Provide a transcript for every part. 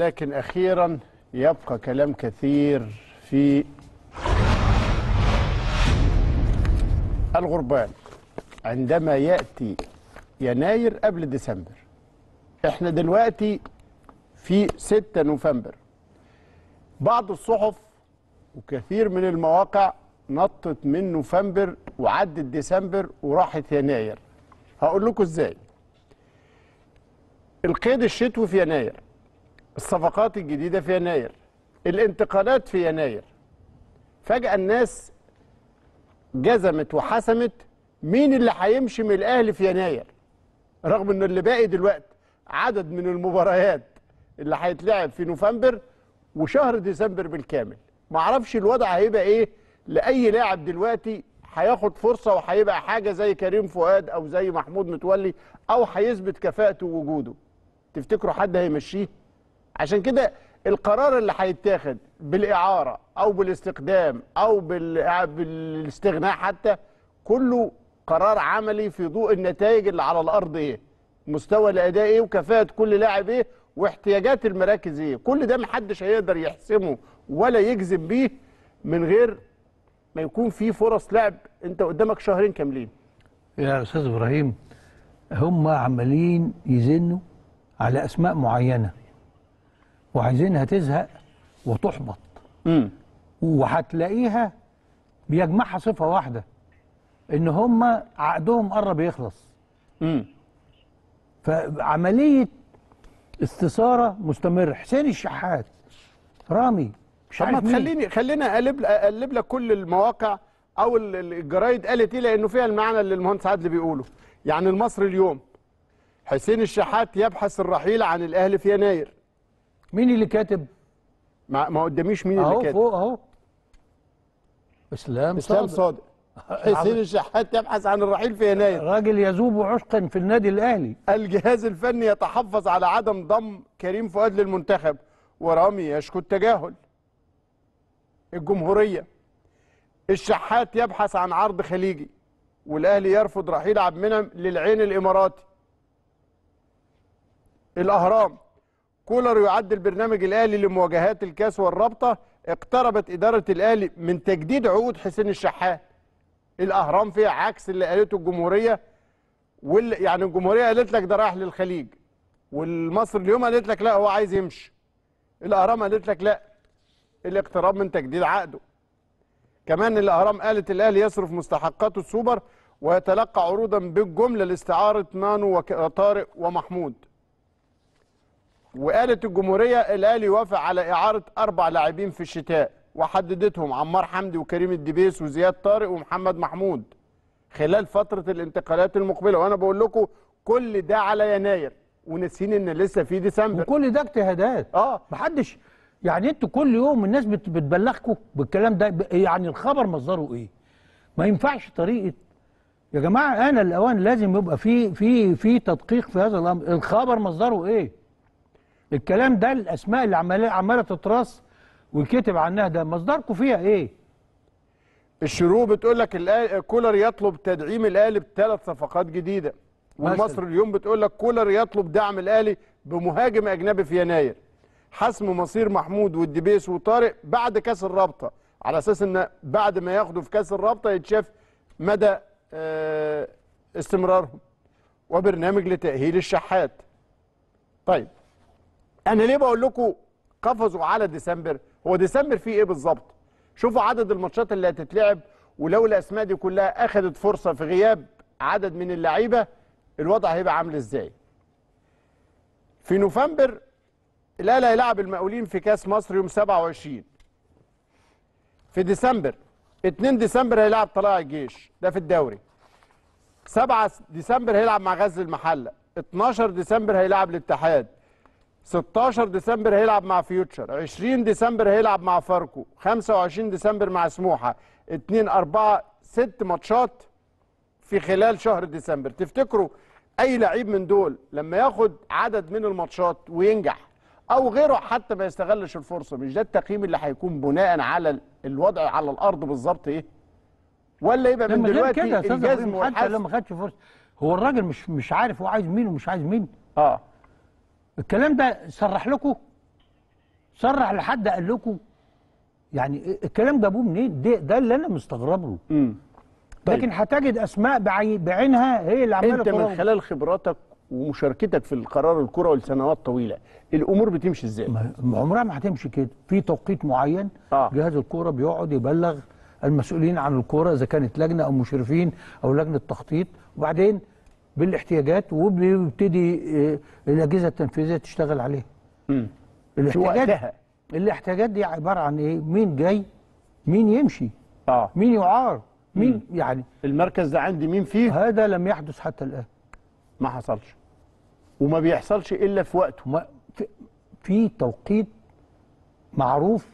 لكن أخيرا يبقى كلام كثير في الغربان عندما يأتي يناير قبل ديسمبر احنا دلوقتي في 6 نوفمبر بعض الصحف وكثير من المواقع نطت من نوفمبر وعدت ديسمبر وراحت يناير هقول لكم ازاي القيد الشتوي في يناير الصفقات الجديدة في يناير الانتقالات في يناير فجأة الناس جزمت وحسمت مين اللي هيمشي من الأهلي في يناير رغم ان اللي باقي دلوقتي عدد من المباريات اللي هيتلعب في نوفمبر وشهر ديسمبر بالكامل معرفش الوضع هيبقى ايه لاي لاعب دلوقتي هياخد فرصه وهيبقى حاجه زي كريم فؤاد او زي محمود متولي او هيثبت كفاءته ووجوده تفتكروا حد هيمشيه عشان كده القرار اللي هيتاخد بالاعاره او بالاستقدام او بالاستغناء حتى كله قرار عملي في ضوء النتائج اللي على الارض ايه مستوى الاداء ايه وكفاءه كل لاعب ايه واحتياجات المراكز ايه كل ده محدش هيقدر يحسمه ولا يجزم بيه من غير ما يكون في فرص لعب انت قدامك شهرين كاملين يا استاذ ابراهيم هم عمالين يزنوا على اسماء معينه وعايزينها تزهق وتحبط امم وهتلاقيها بيجمعها صفه واحده ان هم عقدهم قرب يخلص امم فعمليه استثاره مستمره حسين الشحات رامي مش عارف خليني خلينا اقلب اقلب لك كل المواقع او الجرايد قالت ايه لانه فيها المعنى اللي المهندس عادل بيقوله يعني المصري اليوم حسين الشحات يبحث الرحيل عن الاهلي في يناير مين اللي كاتب ما, ما قداميش مين اللي كاتب اهو فوق اهو اسلام اسلام صادق حسين الشحات يبحث عن الرحيل في يناير راجل يذوب عشقا في النادي الاهلي الجهاز الفني يتحفظ على عدم ضم كريم فؤاد للمنتخب ورامي يشكو التجاهل الجمهوريه الشحات يبحث عن عرض خليجي والاهلي يرفض رحيل عبد المنعم للعين الاماراتي الاهرام كولر يعد البرنامج الاهلي لمواجهات الكاس والرابطه اقتربت اداره الاهلي من تجديد عقود حسين الشحات الاهرام فيها عكس اللي قالته الجمهوريه وال... يعني الجمهوريه قالت لك ده رايح للخليج والمصر اليوم قالت لك لا هو عايز يمشي الاهرام قالت لك لا الاقتراب من تجديد عقده كمان الاهرام قالت الاهلي يصرف مستحقاته السوبر ويتلقى عروضا بالجمله لاستعاره نانو وطارق ومحمود وقالت الجمهورية الأهلي يوافق على إعارة أربع لاعبين في الشتاء وحددتهم عمار حمدي وكريم الدبيس وزياد طارق ومحمد محمود خلال فترة الانتقالات المقبلة وأنا بقول لكم كل ده على يناير وناسين إن لسه في ديسمبر وكل ده اجتهادات اه محدش يعني انتوا كل يوم الناس بتبلغكم بالكلام ده يعني الخبر مصدره ايه؟ ما ينفعش طريقه يا جماعه انا الاوان لازم يبقى في في في تدقيق في هذا الامر، الخبر مصدره ايه؟ الكلام ده الاسماء اللي عماله عماله تتراص ويتكتب عنها ده مصدركم فيها ايه؟ الشروق بتقول لك كولر يطلب تدعيم الاهلي بثلاث صفقات جديده ومصر اليوم بتقول لك كولر يطلب دعم الاهلي بمهاجم اجنبي في يناير حسم مصير محمود والدبيس وطارق بعد كاس الرابطه على اساس ان بعد ما ياخدوا في كاس الرابطه يتشاف مدى آه، استمرارهم وبرنامج لتاهيل الشحات طيب انا ليه بقول لكم قفزوا على ديسمبر هو ديسمبر فيه ايه بالظبط شوفوا عدد الماتشات اللي هتتلعب ولو الاسماء دي كلها اخذت فرصه في غياب عدد من اللعيبه الوضع هيبقى عامل ازاي في نوفمبر الاهلي هيلعب المقاولين في كاس مصر يوم 27 في ديسمبر 2 ديسمبر هيلعب طلائع الجيش ده في الدوري 7 ديسمبر هيلعب مع غزل المحله 12 ديسمبر هيلعب الاتحاد 16 ديسمبر هيلعب مع فيوتشر 20 ديسمبر هيلعب مع فاركو 25 ديسمبر مع سموحه 2 4 6 ماتشات في خلال شهر ديسمبر تفتكروا اي لعيب من دول لما ياخد عدد من الماتشات وينجح او غيره حتى ما يستغلش الفرصه مش ده التقييم اللي هيكون بناء على الوضع على الارض بالظبط ايه ولا يبقى من دلوقتي الجزم حتى لو ما خدش فرصه هو الراجل مش مش عارف هو عايز مين ومش عايز مين اه الكلام ده صرح لكم صرح لحد قال لكم يعني الكلام جابوه منين ده, ده اللي انا مستغرب له طيب. لكن هتجد اسماء بعينها هي اللي عماله انت من خلال خبراتك ومشاركتك في القرار الكروي لسنوات طويله الامور بتمشي ازاي عمرها ما هتمشي كده في توقيت معين آه. جهاز الكوره بيقعد يبلغ المسؤولين عن الكوره اذا كانت لجنه او مشرفين او لجنه تخطيط وبعدين بالاحتياجات وبيبتدي آه، الاجهزه التنفيذيه تشتغل عليها الاحتياجات الاحتياجات دي عباره عن ايه مين جاي مين يمشي اه مين يعار مين مم. يعني المركز ده عندي مين فيه هذا لم يحدث حتى الان ما حصلش وما بيحصلش الا في وقته ما في, في توقيت معروف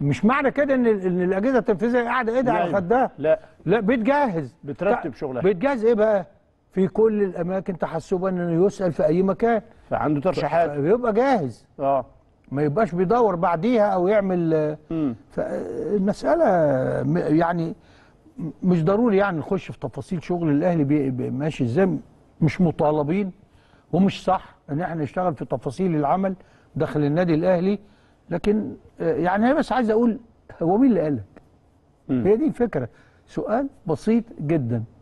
مش معنى كده ان ان الاجهزه التنفيذيه قاعده ايدها على يعني خدها لا لا بتجهز بترتب شغلها بتجهز ايه بقى في كل الاماكن تحسبا انه يسال في اي مكان فعنده ترشيحات يبقى جاهز اه ما يبقاش بيدور بعديها او يعمل آه، فالمساله يعني مش ضروري يعني نخش في تفاصيل شغل الاهلي ماشي ازاي مش مطالبين ومش صح ان احنا نشتغل في تفاصيل العمل داخل النادي الاهلي لكن آه، يعني انا بس عايز اقول هو مين اللي قال لك؟ هي دي الفكره سؤال بسيط جدا